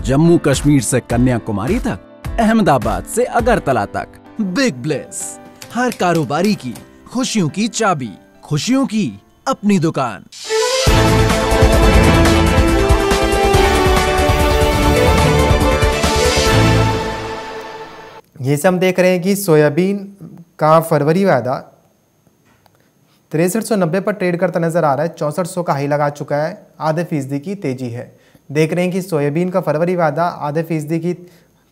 जम्मू कश्मीर से कन्याकुमारी तक अहमदाबाद से अगरतला तक बिग ब्लेस हर कारोबारी की खुशियों की चाबी खुशियों की अपनी दुकान ये से हम देख रहे हैं कि सोयाबीन का फरवरी वायदा तिरसठ पर ट्रेड करता नजर आ रहा है चौंसठ का हाई लगा चुका है आधे फीसदी की तेजी है देख रहे हैं कि सोयाबीन का फरवरी वादा आधे फीसदी की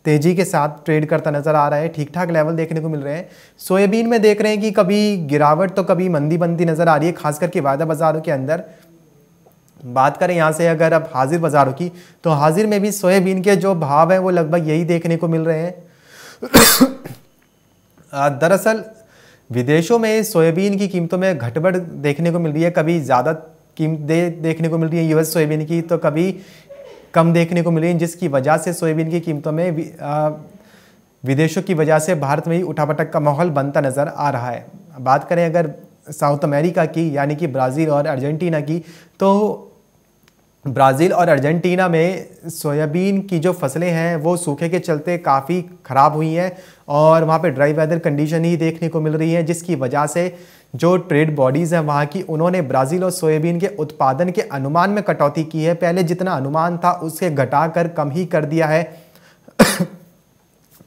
तेज़ी के साथ ट्रेड करता नज़र आ रहा है ठीक ठाक लेवल देखने को मिल रहे हैं सोयाबीन में देख रहे हैं कि कभी गिरावट तो कभी मंदी बनती नज़र आ रही है खास करके वायदा बाज़ारों के अंदर बात करें यहाँ से अगर अब हाजिर बाज़ारों की तो हाजिर में भी सोयाबीन के जो भाव हैं वो लगभग यही देखने को मिल रहे हैं दरअसल विदेशों में सोयाबीन की कीमतों में घटबड़ देखने को मिल रही है कभी ज़्यादा कीमत देखने को मिल रही है यूएस सोयाबीन की तो कभी कम देखने को मिली जिसकी वजह से सोयाबीन की कीमतों में विदेशों की वजह से भारत में ही उठापटक का माहौल बनता नज़र आ रहा है बात करें अगर साउथ अमेरिका की यानी कि ब्राज़ील और अर्जेंटीना की तो ब्राज़ील और अर्जेंटीना में सोयाबीन की जो फसलें हैं वो सूखे के चलते काफ़ी ख़राब हुई हैं और वहाँ पे ड्राई वेदर कंडीशन ही देखने को मिल रही है जिसकी वजह से जो ट्रेड बॉडीज़ हैं वहाँ की उन्होंने ब्राज़ील और सोयाबीन के उत्पादन के अनुमान में कटौती की है पहले जितना अनुमान था उससे घटा कर कम ही कर दिया है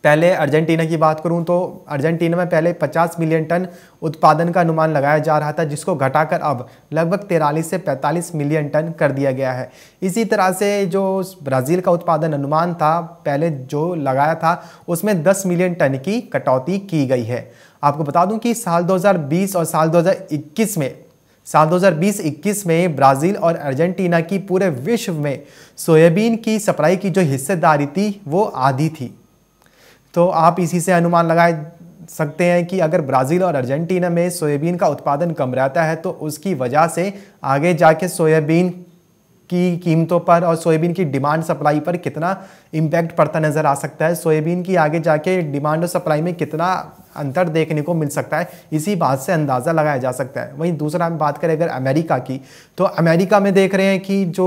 पहले अर्जेंटीना की बात करूं तो अर्जेंटीना में पहले 50 मिलियन टन उत्पादन का अनुमान लगाया जा रहा था जिसको घटाकर अब लगभग तिरालीस से 45 मिलियन टन कर दिया गया है इसी तरह से जो ब्राज़ील का उत्पादन अनुमान था पहले जो लगाया था उसमें 10 मिलियन टन की कटौती की गई है आपको बता दूँ कि साल दो और साल दो में साल 2020-21 में ब्राज़ील और अर्जेंटीना की पूरे विश्व में सोयाबीन की सप्लाई की जो हिस्सेदारी थी वो आधी थी तो आप इसी से अनुमान लगा सकते हैं कि अगर ब्राज़ील और अर्जेंटीना में सोयाबीन का उत्पादन कम रहता है तो उसकी वजह से आगे जाके सोयाबीन की कीमतों पर और सोयाबीन की डिमांड सप्लाई पर कितना इम्पैक्ट पड़ता नज़र आ सकता है सोयाबीन की आगे जाके डिमांड और सप्लाई में कितना अंतर देखने को मिल सकता है इसी बात से अंदाज़ा लगाया जा सकता है वहीं दूसरा हम बात करें अगर अमेरिका की तो अमेरिका में देख रहे हैं कि जो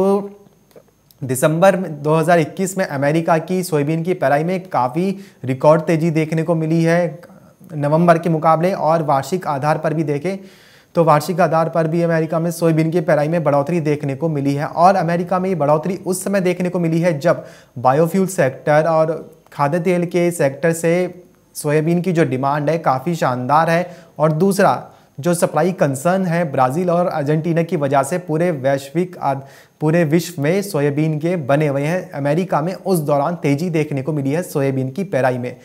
दिसंबर 2021 में अमेरिका की सोयाबीन की पेराई में काफ़ी रिकॉर्ड तेज़ी देखने को मिली है नवंबर के मुकाबले और वार्षिक आधार पर भी देखें तो वार्षिक आधार पर भी अमेरिका में सोयाबीन की पेराई में बढ़ोतरी देखने को मिली है और अमेरिका में ये बढ़ोतरी उस समय देखने को मिली है जब बायोफ्यूल सेक्टर और खाद्य तेल के सेक्टर से सोयाबीन की जो डिमांड है काफ़ी शानदार है और दूसरा जो सप्लाई कंसर्न है ब्राज़ील और अर्जेंटीना की वजह से पूरे वैश्विक पूरे विश्व में सोयाबीन के बने हुए हैं अमेरिका में उस दौरान तेज़ी देखने को मिली है सोयाबीन की पैराई में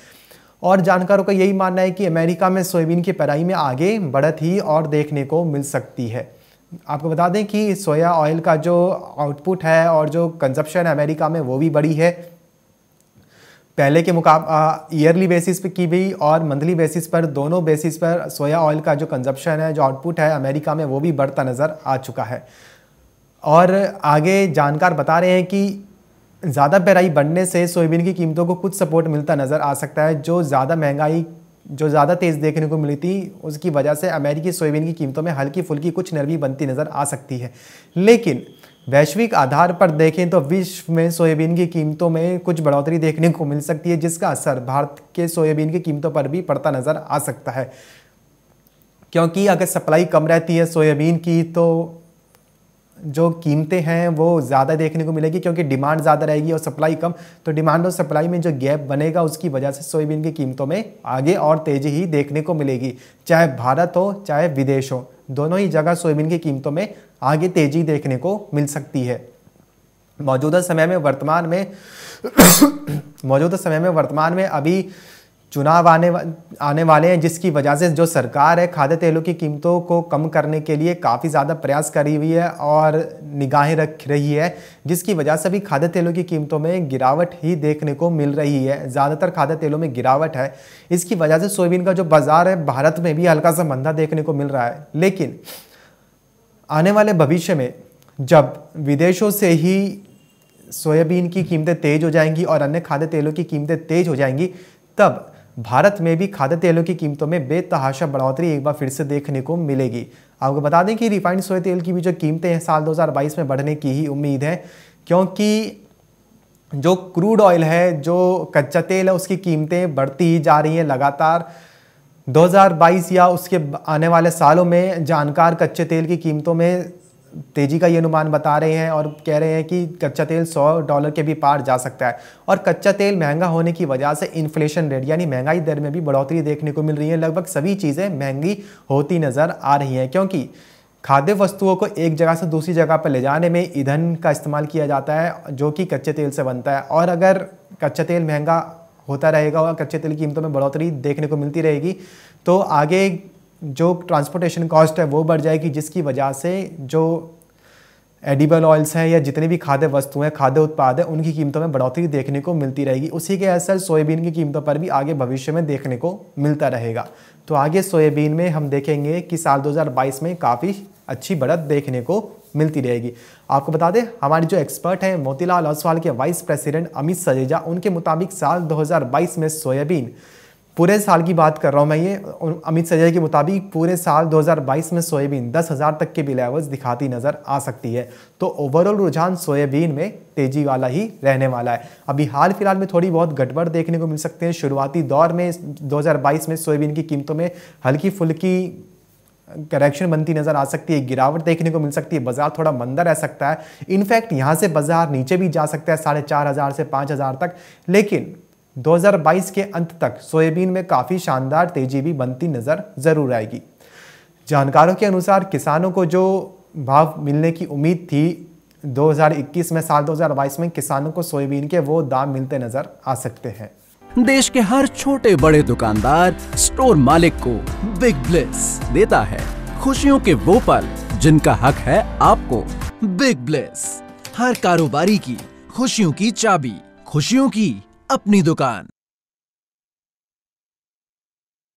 और जानकारों का यही मानना है कि अमेरिका में सोयाबीन की पैराई में आगे बढ़त ही और देखने को मिल सकती है आपको बता दें कि सोया ऑयल का जो आउटपुट है और जो कंजप्शन है अमेरिका में वो भी बढ़ी है पहले के मुकाबला ईयरली बेसिस पे की भी और मंथली बेसिस पर दोनों बेसिस पर सोया ऑयल का जो कंजप्शन है जो आउटपुट है अमेरिका में वो भी बढ़ता नज़र आ चुका है और आगे जानकार बता रहे हैं कि ज़्यादा पेराई बढ़ने से सोयाबीन की कीमतों को कुछ सपोर्ट मिलता नज़र आ सकता है जो ज़्यादा महंगाई जो ज़्यादा तेज़ देखने को मिली थी उसकी वजह से अमेरिकी सोयाबीन की कीमतों में हल्की फुल्की कुछ नरमी बनती नज़र आ सकती है लेकिन वैश्विक आधार पर देखें तो विश्व में सोयाबीन की कीमतों में कुछ बढ़ोतरी देखने को मिल सकती है जिसका असर भारत के सोयाबीन की कीमतों पर भी पड़ता नज़र आ सकता है क्योंकि अगर सप्लाई कम रहती है सोयाबीन की तो जो कीमतें हैं वो ज़्यादा देखने को मिलेगी क्योंकि डिमांड ज़्यादा रहेगी और सप्लाई कम तो डिमांड और सप्लाई में जो गैप बनेगा उसकी वजह से सोयाबीन की कीमतों में आगे और तेज़ी ही देखने को मिलेगी चाहे भारत हो चाहे विदेश हो दोनों ही जगह सोयाबीन की कीमतों में आगे तेजी देखने को मिल सकती है मौजूदा समय में वर्तमान में मौजूदा समय में वर्तमान में अभी चुनाव आने वा, आने वाले हैं जिसकी वजह से जो सरकार है खाद्य तेलों की कीमतों को कम करने के लिए काफ़ी ज़्यादा प्रयास करी हुई है और निगाहें रख रही है जिसकी वजह से भी खाद्य तेलों की कीमतों में गिरावट ही देखने को मिल रही है ज़्यादातर खाद्य तेलों में गिरावट है इसकी वजह से सोयाबीन का जो बाज़ार है भारत में भी हल्का सा मंदा देखने को मिल रहा है लेकिन आने वाले भविष्य में जब विदेशों से ही सोयाबीन की कीमतें तेज़ हो जाएंगी और अन्य खाद्य तेलों की कीमतें तेज़ हो जाएंगी तब भारत में भी खाद्य तेलों की कीमतों में बेतहाशा बढ़ोतरी एक बार फिर से देखने को मिलेगी आपको बता दें कि रिफाइंड सोया तेल की भी जो कीमतें हैं साल 2022 में बढ़ने की ही उम्मीद है क्योंकि जो क्रूड ऑयल है जो कच्चा तेल है उसकी कीमतें बढ़ती ही जा रही हैं लगातार 2022 या उसके आने वाले सालों में जानकार कच्चे तेल की कीमतों में तेजी का ये अनुमान बता रहे हैं और कह रहे हैं कि कच्चा तेल 100 डॉलर के भी पार जा सकता है और कच्चा तेल महंगा होने की वजह से इन्फ्लेशन रेट यानी महंगाई दर में भी बढ़ोतरी देखने को मिल रही है लगभग सभी चीज़ें महंगी होती नज़र आ रही हैं क्योंकि खाद्य वस्तुओं को एक जगह से दूसरी जगह पर ले जाने में ईंधन का इस्तेमाल किया जाता है जो कि कच्चे तेल से बनता है और अगर कच्चा तेल महंगा होता रहेगा और कच्चे तेल की कीमतों में बढ़ोतरी देखने को मिलती रहेगी तो आगे जो ट्रांसपोर्टेशन कॉस्ट है वो बढ़ जाएगी जिसकी वजह से जो एडिबल ऑयल्स हैं या जितने भी खाद्य वस्तुएं खाद्य उत्पाद हैं उनकी कीमतों में बढ़ोतरी देखने को मिलती रहेगी उसी के असर सोयाबीन की कीमतों पर भी आगे भविष्य में देखने को मिलता रहेगा तो आगे सोयाबीन में हम देखेंगे कि साल 2022 में काफ़ी अच्छी बढ़त देखने को मिलती रहेगी आपको बता दें हमारे जो एक्सपर्ट हैं मोतीलाल ओसवाल के वाइस प्रेसिडेंट अमित सजेजा उनके मुताबिक साल 2022 में सोयाबीन पूरे साल की बात कर रहा हूँ मैं ये अमित सजय के मुताबिक पूरे साल 2022 में सोयाबीन दस हज़ार तक के बिल एवज दिखाती नज़र आ सकती है तो ओवरऑल रुझान सोयाबीन में तेजी वाला ही रहने वाला है अभी हाल फिलहाल में थोड़ी बहुत गड़बड़ देखने को मिल सकते हैं शुरुआती दौर में 2022 में सोयाबीन की कीमतों में हल्की फुल्की करेक्शन बनती नज़र आ सकती है गिरावट देखने को मिल सकती है बाजार थोड़ा मंदा रह सकता है इनफैक्ट यहाँ से बाजार नीचे भी जा सकता है साढ़े चार हज़ार से पाँच हज़ार तक लेकिन 2022 के अंत तक सोयाबीन में काफ़ी शानदार तेज़ी भी बनती नज़र ज़रूर आएगी जानकारों के अनुसार किसानों को जो भाव मिलने की उम्मीद थी 2021 में साल 2022 में किसानों को सोयाबीन के वो दाम मिलते नज़र आ सकते हैं देश के हर छोटे बड़े दुकानदार स्टोर मालिक को बिग ब्लिस देता है खुशियों के वो पल जिनका हक है आपको बिग ब्लिस हर कारोबारी की खुशियों की चाबी खुशियों की अपनी दुकान